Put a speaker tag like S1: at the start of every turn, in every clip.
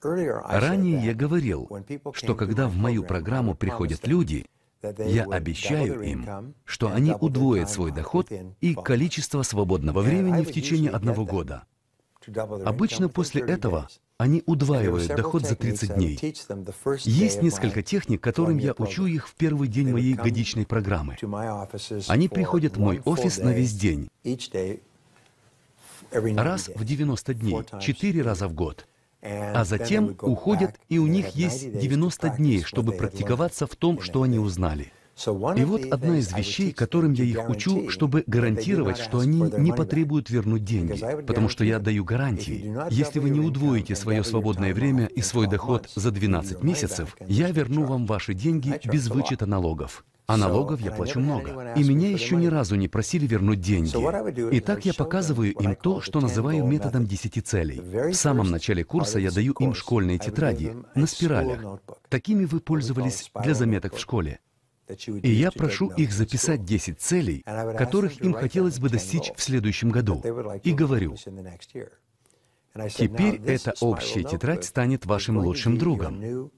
S1: Ранее я говорил, что когда в мою программу приходят люди, я обещаю им, что они удвоят свой доход и количество свободного времени в течение одного года. Обычно после этого они удваивают доход за 30 дней. Есть несколько техник, которым я учу их в первый день моей годичной программы. Они приходят в мой офис на весь день, раз в 90 дней, четыре раза в год а затем уходят, и у них есть 90 дней, чтобы практиковаться в том, что они узнали. И вот одна из вещей, которым я их учу, чтобы гарантировать, что они не потребуют вернуть деньги, потому что я даю гарантии. Если вы не удвоите свое свободное время и свой доход за 12 месяцев, я верну вам ваши деньги без вычета налогов. А налогов я плачу много. И меня еще ни разу не просили вернуть деньги. Итак, я показываю им то, что называю методом десяти целей. В самом начале курса я даю им школьные тетради на спиралях. Такими вы пользовались для заметок в школе.
S2: И я прошу их записать 10 целей, которых им хотелось бы достичь в следующем году. И говорю, теперь эта общая тетрадь станет вашим лучшим другом.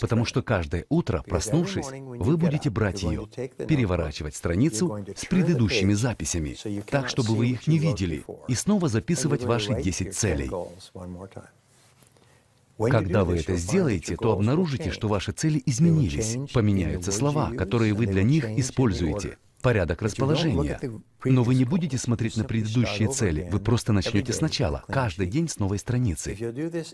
S1: Потому что каждое утро, проснувшись, вы будете брать ее, переворачивать страницу с предыдущими записями, так, чтобы вы их не видели, и снова записывать ваши 10 целей. Когда вы это сделаете, то обнаружите, что ваши цели изменились, поменяются слова, которые вы для них используете, порядок расположения. Но вы не будете смотреть на предыдущие цели, вы просто начнете сначала, каждый день с новой страницы.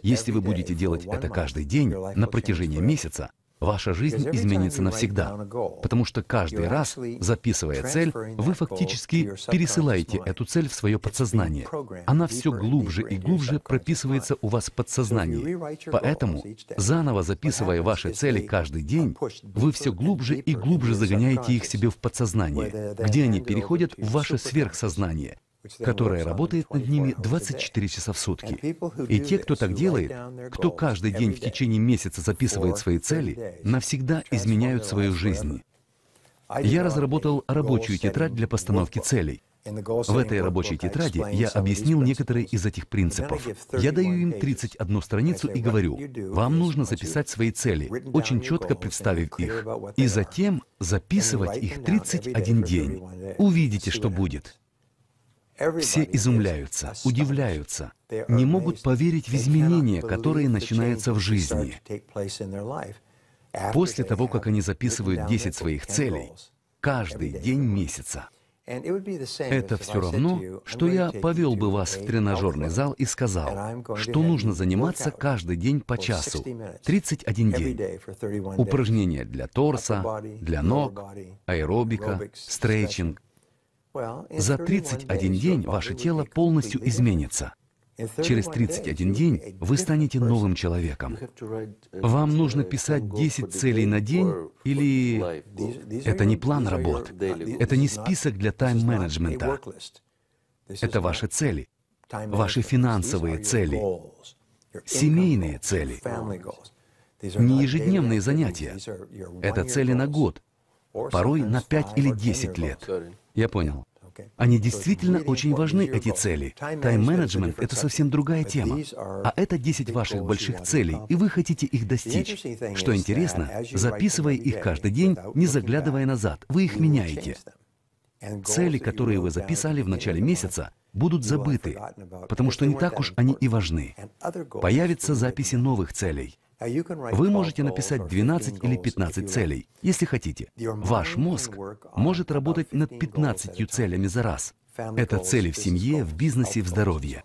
S1: Если вы будете делать это каждый день на протяжении месяца, Ваша жизнь изменится навсегда, потому что каждый раз, записывая цель, вы фактически пересылаете эту цель в свое подсознание. Она все глубже и глубже прописывается у вас в подсознании. Поэтому, заново записывая ваши цели каждый день, вы все глубже и глубже загоняете их себе в подсознание, где они переходят в ваше сверхсознание, которая работает над ними 24 часа в сутки. И те, кто так делает, кто каждый день в течение месяца записывает свои цели, навсегда изменяют свою жизнь. Я разработал рабочую тетрадь для постановки целей. В этой рабочей тетради я объяснил некоторые из этих принципов. Я даю им 31 страницу и говорю, вам нужно записать свои цели, очень четко представив их, и затем записывать их 31 день. Увидите, что будет. Все изумляются, удивляются, не могут поверить в изменения, которые начинаются в жизни. После того, как они записывают 10 своих целей, каждый день месяца. Это все равно, что я повел бы вас в тренажерный зал и сказал, что нужно заниматься каждый день по часу, 31 день. Упражнения для торса, для ног, аэробика, стрейчинг, за 31 день ваше тело полностью изменится. Через 31 день вы станете новым человеком. Uh, Вам нужно uh, писать 10 целей на день или... Это не план работ. Это не список для тайм-менеджмента. Это ваши цели. Ваши финансовые цели. Семейные цели. Не ежедневные занятия. Это цели на год.
S2: Порой на 5 или 10 лет.
S1: Я понял. Они действительно очень важны, эти цели. Тайм-менеджмент — это совсем другая тема. А это 10 ваших больших целей, и вы хотите их достичь. Что интересно, записывая их каждый день, не заглядывая назад, вы их меняете. Цели, которые вы записали в начале месяца, будут забыты, потому что не так уж они и важны. Появятся записи новых целей. Вы можете написать 12 или 15 целей, если хотите. Ваш мозг может работать над 15 целями за раз. Это цели в семье, в бизнесе, в здоровье.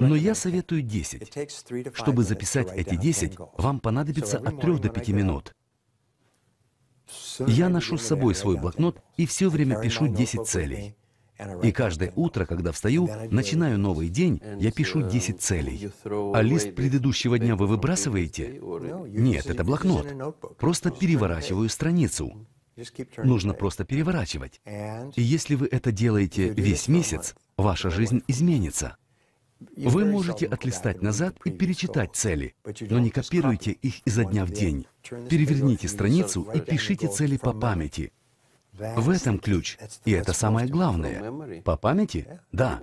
S1: Но я советую 10. Чтобы записать эти 10, вам понадобится от 3 до 5 минут. Я ношу с собой свой блокнот и все время пишу 10 целей. И каждое утро, когда встаю, начинаю новый день, я пишу 10 uh, целей. А лист предыдущего дня вы выбрасываете? Нет, это блокнот. Просто переворачиваю страницу. Нужно просто переворачивать. И если вы это делаете весь месяц, ваша жизнь изменится. Вы можете отлистать назад и перечитать цели, но не копируйте их изо дня в день. Переверните страницу и пишите цели по памяти. В этом ключ. И это самое главное. По памяти? Да.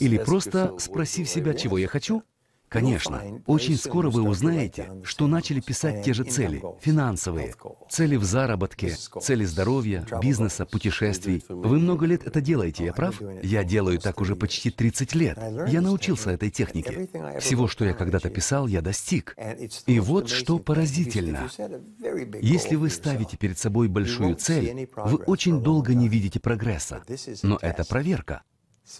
S1: Или просто спросив себя, чего я хочу, Конечно, очень скоро вы узнаете, что начали писать те же цели, финансовые, цели в заработке, цели здоровья, бизнеса, путешествий. Вы много лет это делаете, я oh, прав? Я делаю так уже почти 30 лет. Я научился этой технике. Всего, что я когда-то писал, я достиг. И вот что поразительно. Если вы ставите перед собой большую цель, вы очень долго не видите прогресса. Но это проверка.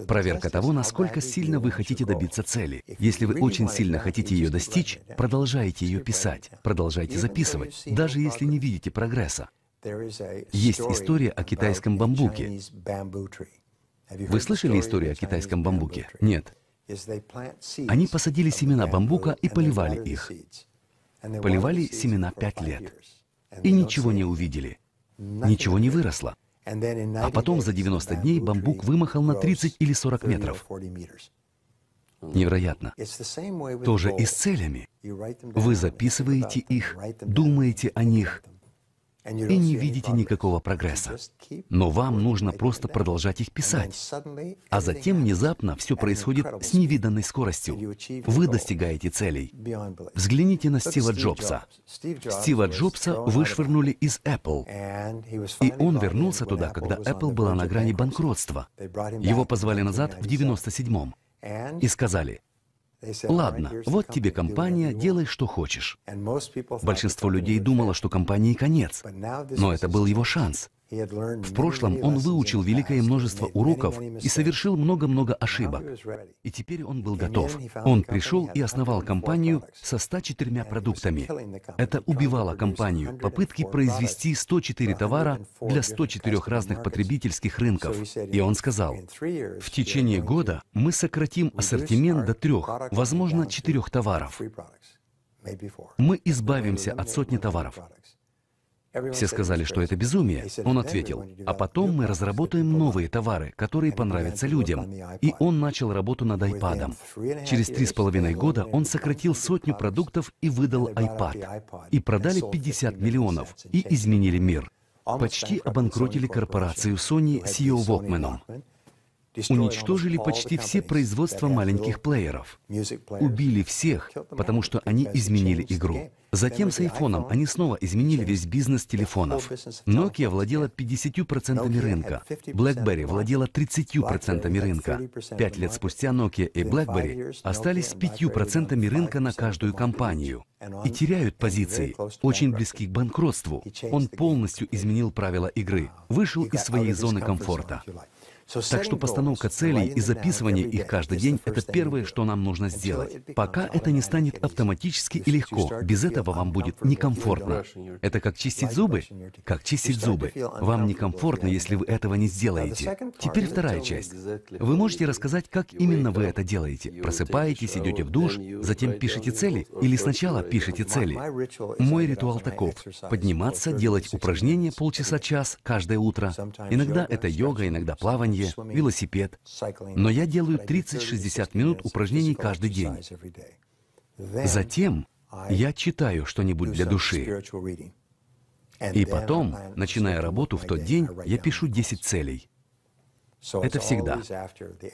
S1: Проверка того, насколько сильно вы хотите добиться цели. Если вы очень сильно хотите ее достичь, продолжайте ее писать, продолжайте записывать, даже если не видите прогресса. Есть история о китайском бамбуке. Вы слышали историю о китайском бамбуке? Нет. Они посадили семена бамбука и поливали их. Поливали семена пять лет. И ничего не увидели. Ничего не выросло. А потом за 90 дней бамбук вымахал на 30 или 40 метров. Невероятно. Тоже и с целями. Вы записываете их, думаете о них, и не видите никакого прогресса. Но вам нужно просто продолжать их писать. А затем внезапно все происходит с невиданной скоростью. Вы достигаете целей. Взгляните на Стива Джобса. Стива Джобса вышвырнули из Apple. И он вернулся туда, когда Apple была на грани банкротства. Его позвали назад в 97-м. И сказали,
S2: Ладно, вот тебе компания,
S1: делай, что хочешь. Большинство людей думало, что компании конец, но это был его шанс. В прошлом он выучил великое множество уроков и совершил много-много ошибок. И теперь он был готов. Он пришел и основал компанию со 104 продуктами. Это убивало компанию. Попытки произвести 104 товара для 104 разных потребительских рынков. И он сказал, в течение года мы сократим ассортимент до трех, возможно, четырех товаров. Мы избавимся от сотни товаров. Все сказали, что это безумие. Он ответил, а потом мы разработаем новые товары, которые понравятся людям. И он начал работу над iPad. Через три с половиной года он сократил сотню продуктов и выдал iPad. И продали 50 миллионов, и изменили мир. Почти обанкротили корпорацию Sony с ее e Walkman уничтожили почти все производства маленьких плееров. Убили всех, потому что они изменили игру. Затем с айфоном они снова изменили весь бизнес телефонов. Nokia владела 50% рынка, BlackBerry владела 30% рынка. Пять лет спустя Nokia и BlackBerry остались с 5% рынка на каждую компанию и теряют позиции, очень близки к банкротству. Он полностью изменил правила игры, вышел из своей зоны комфорта. Так что постановка целей и записывание их каждый день — это первое, что нам нужно сделать. Пока это не станет автоматически и легко, без этого вам будет некомфортно. Это как чистить зубы? Как чистить зубы. Вам некомфортно, если вы этого не сделаете. Теперь вторая часть. Вы можете рассказать, как именно вы это делаете. Просыпаетесь, идете в душ, затем пишете цели или сначала пишете цели. Мой ритуал таков. Подниматься, делать упражнения полчаса-час каждое утро. Иногда это йога, иногда плавание, плавание, велосипед. Но я делаю 30-60 минут упражнений каждый день. Затем я читаю что-нибудь для души.
S2: И потом, начиная работу в тот день, я
S1: пишу 10 целей. Это всегда.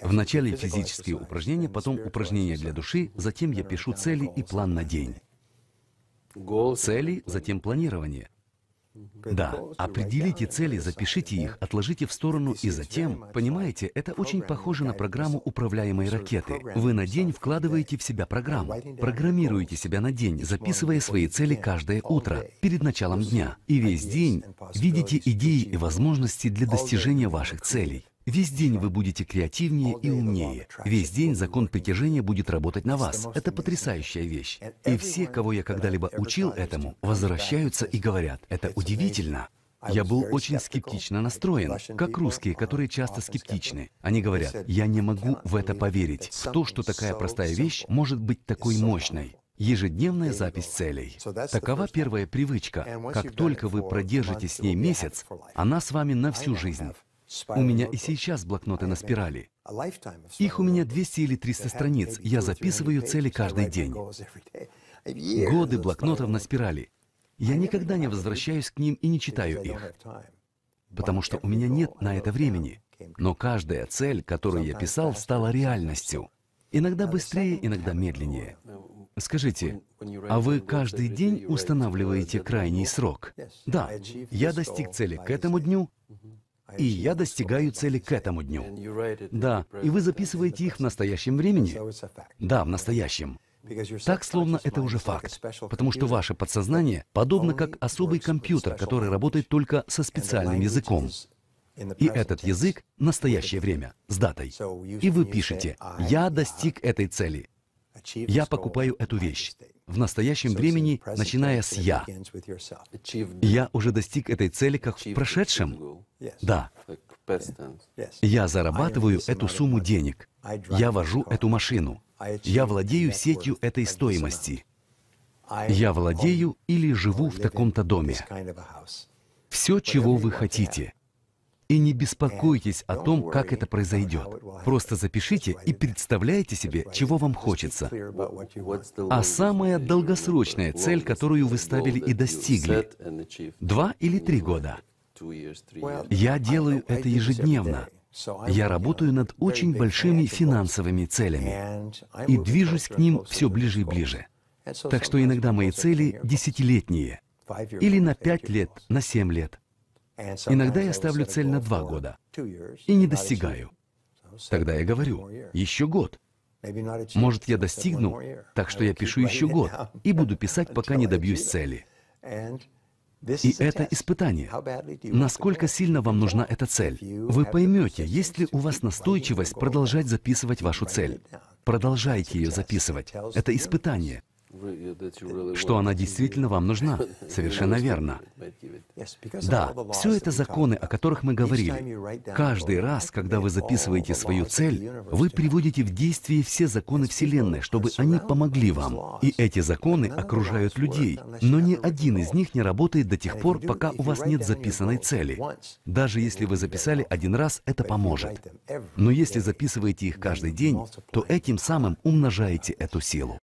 S1: Вначале физические упражнения, потом упражнения для души, затем я пишу цели и план на день. Цели, затем планирование. Да, определите цели, запишите их, отложите в сторону и затем, понимаете, это очень похоже на программу управляемой ракеты. Вы на день вкладываете в себя программу, программируете себя на день, записывая свои цели каждое утро, перед началом дня, и весь день видите идеи и возможности для достижения ваших целей. Весь день вы будете креативнее и умнее. Весь день закон притяжения будет работать на вас. Это потрясающая вещь. И все, кого я когда-либо учил этому, возвращаются и говорят, это удивительно. Я был очень скептично настроен, как русские, которые часто скептичны. Они говорят, я не могу в это поверить, в то, что такая простая вещь может быть такой мощной. Ежедневная запись целей. Такова первая привычка. Как только вы продержитесь с ней месяц, она с вами на всю жизнь. У меня и сейчас блокноты на спирали. Их у меня 200 или 300 страниц. Я записываю цели каждый день. Годы блокнотов на спирали. Я никогда не возвращаюсь к ним и не читаю их, потому что у меня нет на это времени. Но каждая цель, которую я писал, стала реальностью. Иногда быстрее, иногда медленнее. Скажите, а вы каждый день устанавливаете крайний срок? Да, я достиг цели к этому дню, и я достигаю цели к этому дню. Да, и вы записываете их в настоящем времени. Да, в настоящем. Так, словно это уже факт, потому что ваше подсознание подобно как особый компьютер, который работает только со специальным языком. И этот язык — настоящее время, с датой. И вы пишете «Я достиг этой цели». «Я покупаю эту вещь» в настоящем времени, начиная с «я». Я уже достиг этой цели как в прошедшем. Да. Я зарабатываю эту сумму денег. Я вожу эту машину. Я владею сетью этой стоимости. Я владею или живу в таком-то доме. Все, чего вы хотите. И не беспокойтесь о том, как это произойдет. Просто запишите и представляйте себе, чего вам хочется. А самая долгосрочная цель, которую вы ставили и достигли? Два или три года? Я делаю это ежедневно. Я работаю над очень большими финансовыми целями и движусь к ним все ближе и ближе. Так что иногда мои цели десятилетние, или на пять лет, на семь лет. Иногда я ставлю цель на два года и не достигаю. Тогда я говорю, еще год. Может, я достигну, так что я пишу еще год и буду писать, пока не добьюсь цели. И это испытание. Насколько сильно вам нужна эта цель? Вы поймете, есть ли у вас настойчивость продолжать записывать вашу цель. Продолжайте ее записывать. Это испытание что она действительно вам нужна. Совершенно верно. Да, все это законы, о которых мы говорили. Каждый раз, когда вы записываете свою цель, вы приводите в действие все законы Вселенной, чтобы они помогли вам. И эти законы окружают людей, но ни один из них не работает до тех пор, пока у вас нет записанной цели. Даже если вы записали один раз, это поможет. Но если записываете их каждый день, то этим самым умножаете эту силу.